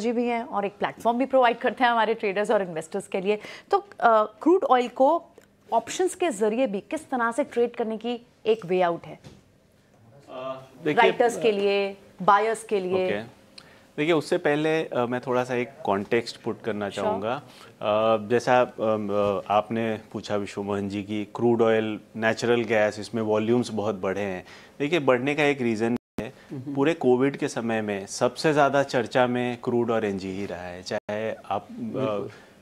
जी भी हैं और एक प्लेटफॉर्म भी प्रोवाइड करते हैं हमारे ट्रेडर्स और इन्वेस्टर्स के लिए तो क्रूड ऑयल को ऑप्शंस के जरिए भी किस तरह से ट्रेड करने की एक वे आउट है राइटर्स के लिए बायर्स के लिए okay. देखिए उससे पहले आ, मैं थोड़ा सा एक कॉन्टेक्स्ट पुट करना चाहूँगा जैसा आ, आपने पूछा विश्व मोहन जी की क्रूड ऑयल नेचुरल गैस इसमें वॉल्यूम्स बहुत बढ़े हैं देखिए बढ़ने का एक रीज़न में पूरे कोविड के समय में सबसे ज़्यादा चर्चा में क्रूड और एनजी ही रहा है चाहे आप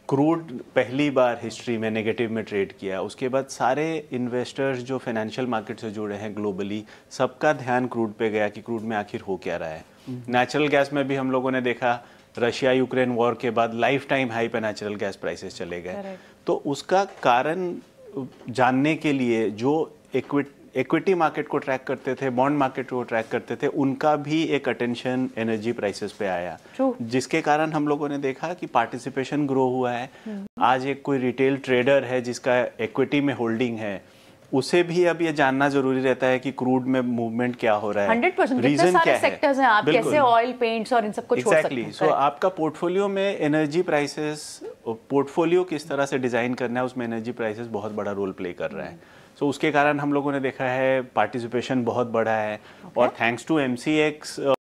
क्रूड पहली बार हिस्ट्री में नेगेटिव में ट्रेड किया उसके बाद सारे इन्वेस्टर्स जो फाइनेंशियल मार्केट से जुड़े हैं ग्लोबली सबका ध्यान क्रूड पे गया कि क्रूड में आखिर हो क्या रहा है नेचुरल हम्म। गैस में भी हम लोगों ने देखा रशिया यूक्रेन वॉर के बाद लाइफ टाइम हाई पे नेचुरल गैस प्राइसेस चले गए तो उसका कारण जानने के लिए जो इक्विट इक्विटी मार्केट को ट्रैक करते थे बॉन्ड मार्केट को ट्रैक करते थे उनका भी एक अटेंशन एनर्जी प्राइसेस पे आया True. जिसके कारण हम लोगों ने देखा कि पार्टिसिपेशन ग्रो हुआ है hmm. आज एक कोई रिटेल ट्रेडर है जिसका इक्विटी में होल्डिंग है उसे भी अब ये जानना जरूरी रहता है कि क्रूड में मूवमेंट क्या हो रहा है रीजन क्या सेक्टर्स हैं आप कैसे ऑयल पेंट्स और इन सबको एग्जैक्टली सो आपका पोर्टफोलियो में एनर्जी प्राइसेस पोर्टफोलियो किस तरह से डिजाइन करना है उसमें एनर्जी प्राइसेस बहुत बड़ा रोल प्ले कर रहे हैं सो so, उसके कारण हम लोगों ने देखा है पार्टिसिपेशन बहुत बढ़ा है okay. और थैंक्स टू एम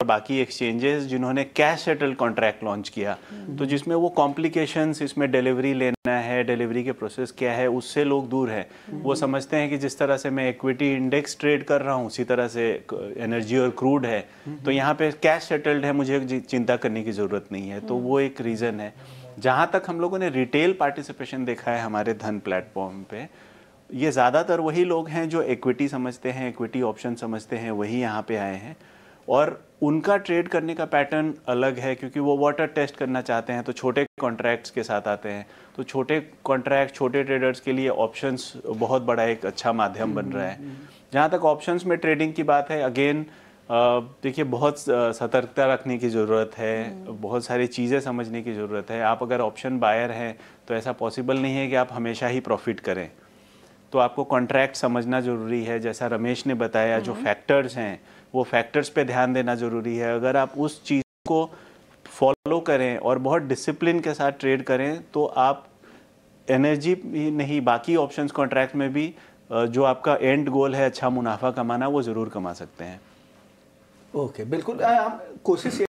और बाकी एक्सचेंजेस जिन्होंने कैश सेटल कॉन्ट्रैक्ट लॉन्च किया hmm. तो जिसमें वो कॉम्प्लिकेशन इसमें डिलीवरी लेना है डिलीवरी के प्रोसेस क्या है उससे लोग दूर है hmm. वो समझते हैं कि जिस तरह से मैं इक्विटी इंडेक्स ट्रेड कर रहा हूँ उसी तरह से एनर्जी और क्रूड है hmm. तो यहाँ पे कैश सेटल्ड है मुझे चिंता करने की ज़रूरत नहीं है तो hmm. वो एक रीज़न है जहाँ तक हम लोगों ने रिटेल पार्टिसिपेशन देखा है हमारे धन प्लेटफॉर्म पे ये ज़्यादातर वही लोग हैं जो इक्विटी समझते हैं इक्विटी ऑप्शन समझते हैं वही यहाँ पे आए हैं और उनका ट्रेड करने का पैटर्न अलग है क्योंकि वो वाटर टेस्ट करना चाहते हैं तो छोटे कॉन्ट्रैक्ट्स के साथ आते हैं तो छोटे कॉन्ट्रैक्ट छोटे ट्रेडर्स के लिए ऑप्शंस बहुत बड़ा एक अच्छा माध्यम बन रहा है हम्म, हम्म, हम्म। जहाँ तक ऑप्शंस में ट्रेडिंग की बात है अगेन देखिए बहुत सतर्कता रखने की ज़रूरत है बहुत सारी चीज़ें समझने की ज़रूरत है आप अगर ऑप्शन बायर हैं तो ऐसा पॉसिबल नहीं है कि आप हमेशा ही प्रॉफिट करें तो आपको कॉन्ट्रैक्ट समझना ज़रूरी है जैसा रमेश ने बताया जो फैक्टर्स हम्म। हैं वो फैक्टर्स पे ध्यान देना ज़रूरी है अगर आप उस चीज़ को फॉलो करें और बहुत डिसिप्लिन के साथ ट्रेड करें तो आप एनर्जी नहीं बाकी ऑप्शंस कॉन्ट्रैक्ट में भी जो आपका एंड गोल है अच्छा मुनाफा कमाना वो ज़रूर कमा सकते हैं ओके okay, बिल्कुल आप कोशिश